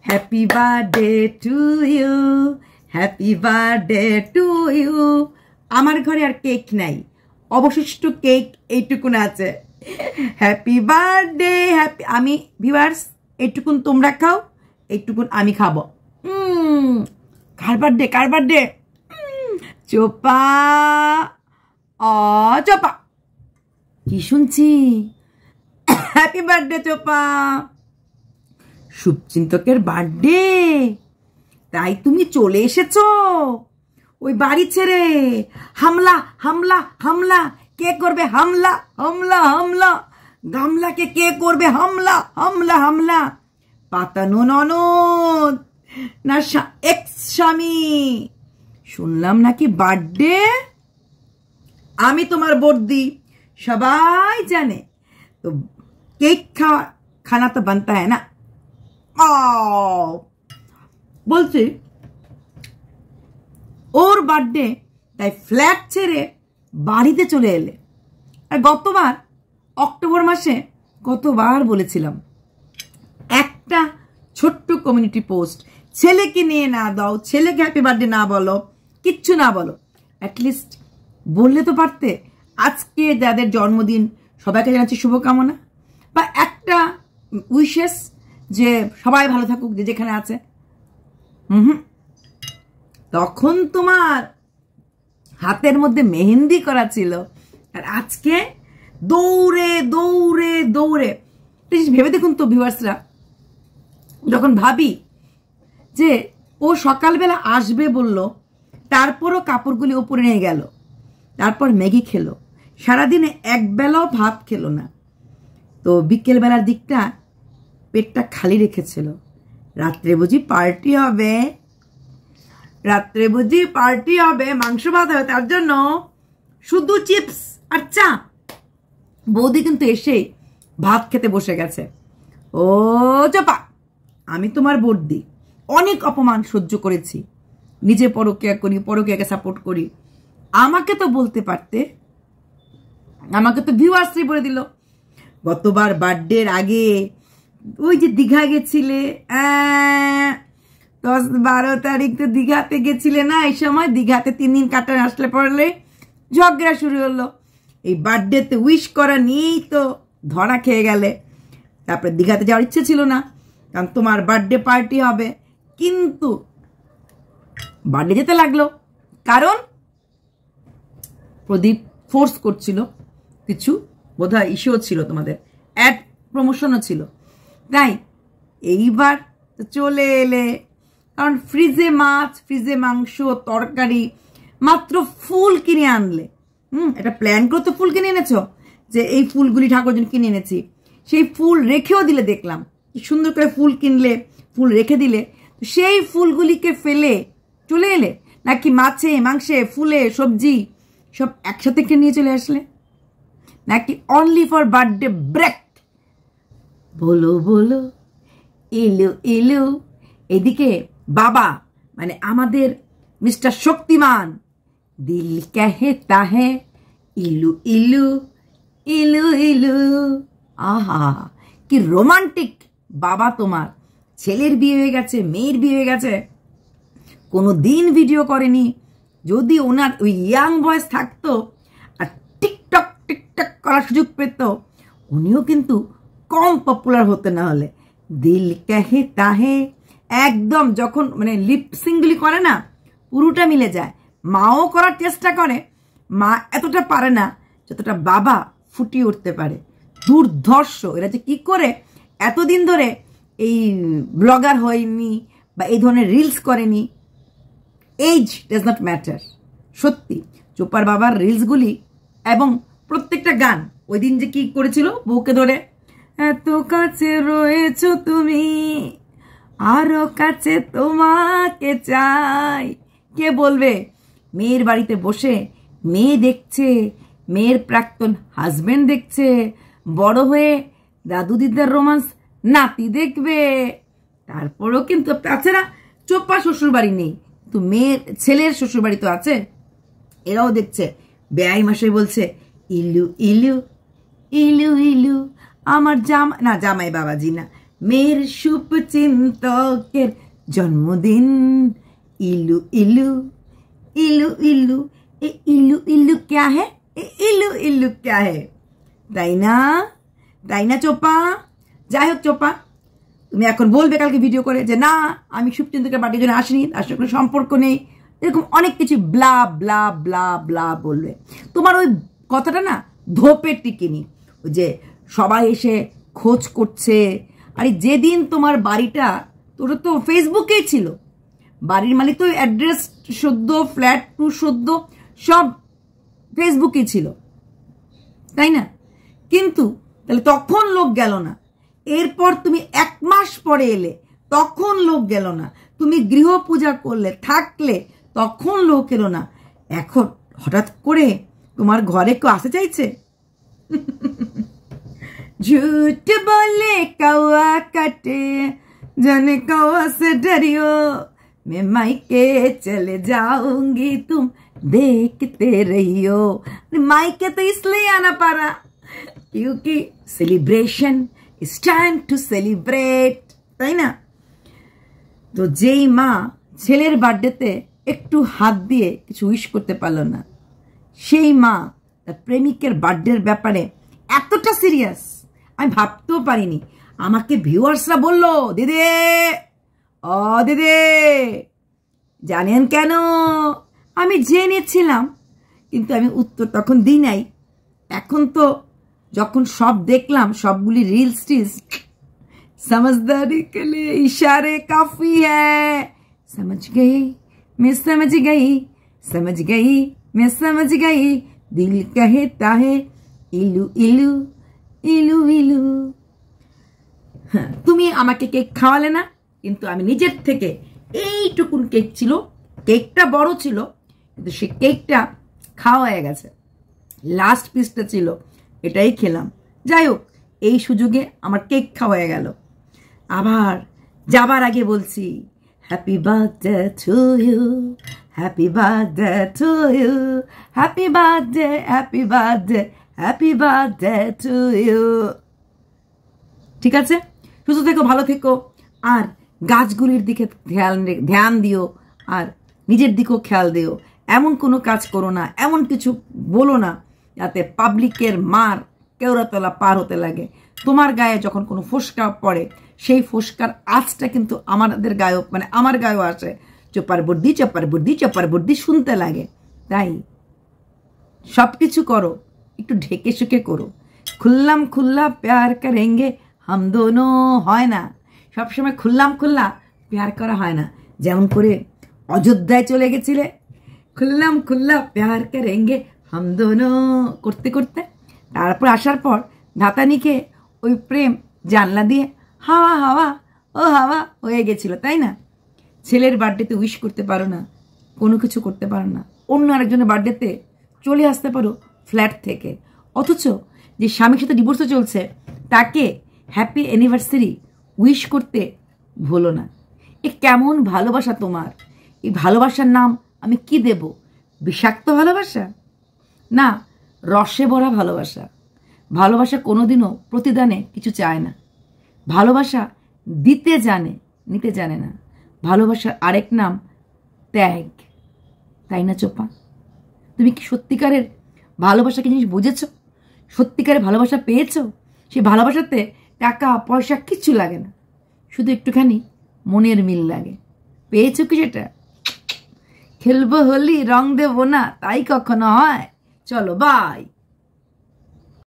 Happy birthday to you. Happy birthday to you. আমার ঘরে আর cake নাই অবশিষ্ট কেক এইটুকুন আছে হ্যাপি বার্থডে হ্যাপি আমি ভিভার্স এইটুকুন তোমরা খাও এইটুকুন আমি খাবো কার বার্থডে কার বার্থডে চোপা অ চোপা কি শুনছি হ্যাপি বার্থডে চোপা শুভচিন্তকের বার্থডে তাই তুমি চলে এসেছ ওই বাড়ি ছেড়ে হামলা হামলা হামলা কে করবে হামলা হামলা হামলা গামলাকে কে করবে হামলা হামলা হামলা পাতানো ননদ না এক্স স্বামী শুনলাম নাকি বার্থডে আমি তোমার বর্দি সবাই জানে তো কেক খাওয়া খানা তো বানতা হয় না বলছি ওর বার্থডে তাই ফ্ল্যাট ছেড়ে বাড়িতে চলে এলে আর গতবার অক্টোবর মাসে কতবার বলেছিলাম একটা ছোট্ট কমিউনিটি পোস্ট ছেলেকে নিয়ে না দাও ছেলেকে হ্যাপি বার্থডে না বলো কিচ্ছু না বলো অ্যাটলিস্ট বললে তো পারতে আজকে যাদের জন্মদিন সবাইকে জানাচ্ছি শুভকামনা বা একটা উইশেস যে সবাই ভালো থাকুক যে যেখানে আছে হুম তখন তোমার হাতের মধ্যে মেহেন্দি করা ছিল আর আজকে দৌড়ে দৌড়ে দৌড়ে ভেবে দেখুন তো ভিউয়ার্সরা যখন ভাবি যে ও সকালবেলা আসবে বলল তারপরও কাপড়গুলি ওপরে নিয়ে গেল তারপর ম্যাগি খেলো সারাদিনে একবেলাও ভাত খেলো না তো বিকেলবেলার দিকটা পেটটা খালি রেখেছিল রাত্রে বুঝি পার্টি হবে রাত্রে বুঝি পার্টি হবে মাংস ভাত হবে তার জন্য শুধু চিপস আর চা বৌদি কিন্তু এসে ভাত খেতে বসে গেছে ও চাপা আমি তোমার বর্দি অনেক অপমান সহ্য করেছি নিজে পরকিয়া করি পরকিয়াকে সাপোর্ট করি আমাকে তো বলতে পারতে আমাকে তো ভিউ ভিউয়ার্সই বলে দিল গতবার বার্থডের আগে ওই যে দীঘা গেছিলে দশ বারো তারিখ তো দীঘাতে গেছিলে না এই সময় দীঘাতে তিন দিন কাটানো আসলে পড়লে ঝগড়া শুরু হলো এই বার্থডেতে উইশ করা নিয়েই তো ধরা খেয়ে গেলে তারপরে দীঘাতে যাওয়ার ইচ্ছে ছিল না কারণ তোমার বার্থডে পার্টি হবে কিন্তু বার্থডে যেতে লাগলো কারণ প্রদীপ ফোর্স করছিল কিছু বোধহয় ইস্যুও ছিল তোমাদের অ্যাড প্রমোশনও ছিল তাই এইবার চলে এলে কারণ ফ্রিজে মাছ ফ্রিজে মাংস তরকারি মাত্র ফুল কিনে আনলে হুম এটা প্ল্যান করে তো ফুল কিনে এনেছ যে এই ফুলগুলি ঠাকুরজন কিনে এনেছি সেই ফুল রেখেও দিলে দেখলাম সুন্দর করে ফুল কিনলে ফুল রেখে দিলে সেই ফুলগুলিকে ফেলে চলে এলে নাকি মাছে মাংসে ফুলে সবজি সব একসাথে কিনে নিয়ে চলে আসলে নাকি অনলি ফর বার্থডে ব্রেক বলো বলো এলো এলো এদিকে বাবা মানে আমাদের মিস্টার শক্তিমান দিল ক্যাহে তাহে ইলু ইলু ইলু ইলু আহা কি রোমান্টিক বাবা তোমার ছেলের বিয়ে হয়ে গেছে মেয়ের বিয়ে হয়ে গেছে কোনো দিন ভিডিও করেনি যদি ওনার ওই ইয়াং বয়স থাকতো আর টিকটক টিকটক করার সুযোগ পেত উনিও কিন্তু কম পপুলার হতে না হলে দিল কাহে তাহে একদম যখন মানে লিপসিংগুলি করে না পুরোটা মিলে যায় মাও করার চেষ্টা করে মা এতটা পারে না যতটা বাবা ফুটিয়ে উঠতে পারে দুর্ধর্ষ এরা যে কী করে এতদিন ধরে এই ব্লগার হয়নি বা এই ধরনের রিলস করেনি এইজ ডাজ নট ম্যাটার সত্যি চোপার বাবার রিলসগুলি এবং প্রত্যেকটা গান ওই দিন যে কী করেছিল বউকে ধরে এত কাছে রয়েছ তুমি আরো কাছে তোমাকে চাই কে বলবে মেয়ের বাড়িতে বসে মেয়ে দেখছে মেয়ের প্রাক্তন হাজবেন্ড দেখছে বড় হয়ে দাদু দিদার রোমান্স নাতি দেখবে তারপরেও কিন্তু তাছাড়া চোপা শ্বশুর বাড়ি নেই কিন্তু মেয়ের ছেলের শ্বশুর বাড়ি তো আছে এরাও দেখছে ব্যয় মাসে বলছে ইলু ইলু ইলু ইলু আমার জাম না জামাই বাবাজি না মেয়ের চিন্তকের জন্মদিন ইলু ইলু ইলু ইলু এ ইলু ইলু ক্যা হে এ ইলু ইলু ক্যা হে তাই না তাই না চোপা যাই হোক চোপা তুমি এখন বলবে কালকে ভিডিও করে যে না আমি সুপচিন্তকে বাড়ির জন্য আসিনি তার সঙ্গে কোনো সম্পর্ক নেই এরকম অনেক কিছু ব্লা ব্লা ব্লা ব্লা বলবে তোমার ওই কথাটা না ধোপের টিকিনি যে সবাই এসে খোঁজ করছে আরে যেদিন তোমার বাড়িটা তোর তো ফেসবুকেই ছিল বাড়ির মালিক তো অ্যাড্রেস সদ্য ফ্ল্যাট টু সদ্য সব ফেসবুকে ছিল তাই না কিন্তু তাহলে তখন লোক গেল না এরপর তুমি এক মাস পরে এলে তখন লোক গেল না তুমি গৃহ পূজা করলে থাকলে তখন লোক এলো না এখন হঠাৎ করে তোমার ঘরে কেউ আসতে চাইছে झूठ বলে कौआ कटे जन कौआ से डरियो मैं मायके चले जाऊंगी तुम देखते रहियो मायके तो इसलिए आना पड़ा क्योंकि celebration is time to celebrate তাই না তো যেই মা ছেলের বার্থডেতে একটু হাত দিয়ে কিছু উইশ করতে পারলো না সেই মা তার প্রেমিকের বার্থডের ব্যাপারে এতটা সিরিয়াস আমি ভাবতেও পারিনি আমাকে ভিউয়ার্সরা বলল দিদে অ দিদে জানেন কেন আমি জেনেছিলাম কিন্তু আমি উত্তর তখন দিই নাই এখন তো যখন সব দেখলাম সবগুলি রিলস টিলস সমঝদারি के ইশারে কাফি হ্যাঁ সমঝ গই মে সমঝ গই সমঝ গই মে সমঝ গই দিল কহে তাহে হ্যাঁ, ইলু ইলু ইলু ইলু হ্যাঁ তুমি আমাকে কেক খাওয়ালে না কিন্তু আমি নিজের থেকে এইটুকুন কেক ছিল কেকটা বড় ছিল কিন্তু সে কেকটা খাওয়া হয়ে গেছে লাস্ট পিসটা ছিল এটাই খেলাম যাই হোক এই সুযোগে আমার কেক খাওয়া হয়ে গেল আবার যাবার আগে বলছি happy birthday to you happy birthday to you happy birthday happy birthday happy birthday to you ঠিক আছে সুস্থ থেকো ভালো থেকো আর গাছগুলির দিকে ধ্যান ধ্যান দিও আর নিজের দিকেও খেয়াল দিও এমন কোনো কাজ করো না এমন কিছু বলো না যাতে পাবলিকের মার কেওড়াতলা পার হতে লাগে তোমার গায়ে যখন কোনো ফোসকা পড়ে সেই ফোসকার আজটা কিন্তু আমাদের গায়েও মানে আমার গায়েও আসে চোপার বুদ্ধি চোপার বুদ্ধি চোপার বুদ্ধি শুনতে লাগে তাই সব কিছু করো একটু ঢেকে শুকে করো খুললাম খুল্লা প্যার করেঙ্গে হাম দোনো হয় না সবসময় খুললাম খুল্লা প্যার করা হয় না যেমন করে অযোধ্যায় চলে গেছিলে খুললাম খুল্লা প্যার করেঙ্গে হাম দোনো করতে করতে তারপর আসার পর ধাতানিকে ওই প্রেম জানলা দিয়ে হাওয়া হাওয়া ও হাওয়া হয়ে গেছিল তাই না ছেলের বার্থডেতে উইশ করতে পারো না কোনো কিছু করতে পারো না অন্য আরেকজনের বার্থডেতে চলে আসতে পারো ফ্ল্যাট থেকে অথচ যে স্বামীর সাথে ডিভোর্সও চলছে তাকে হ্যাপি অ্যানিভার্সারি উইশ করতে ভুলো না এ কেমন ভালোবাসা তোমার এই ভালোবাসার নাম আমি কি দেব বিষাক্ত ভালোবাসা না রসে ভরা ভালোবাসা ভালোবাসা কোনোদিনও প্রতিদানে কিছু চায় না ভালোবাসা দিতে জানে নিতে জানে না ভালোবাসার আরেক নাম ত্যাগ তাই না চোপা তুমি কি সত্যিকারের ভালোবাসা জিনিস বুঝেছ সত্যিকারে ভালোবাসা পেয়েছ সেই ভালোবাসাতে টাকা পয়সা কিচ্ছু লাগে না শুধু একটুখানি মনের মিল লাগে পেয়েছো কি সেটা খেলবো হলি রং দেবো না তাই কখনো হয় চলো বাই